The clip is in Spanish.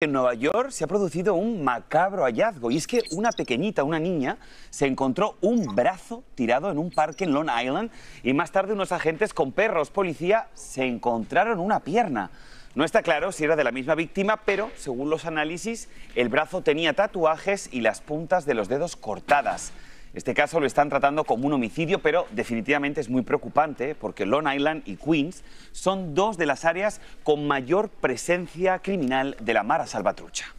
En Nueva York se ha producido un macabro hallazgo y es que una pequeñita, una niña, se encontró un brazo tirado en un parque en Long Island y más tarde unos agentes con perros policía se encontraron una pierna. No está claro si era de la misma víctima, pero según los análisis el brazo tenía tatuajes y las puntas de los dedos cortadas. Este caso lo están tratando como un homicidio, pero definitivamente es muy preocupante porque Long Island y Queens son dos de las áreas con mayor presencia criminal de la Mara Salvatrucha.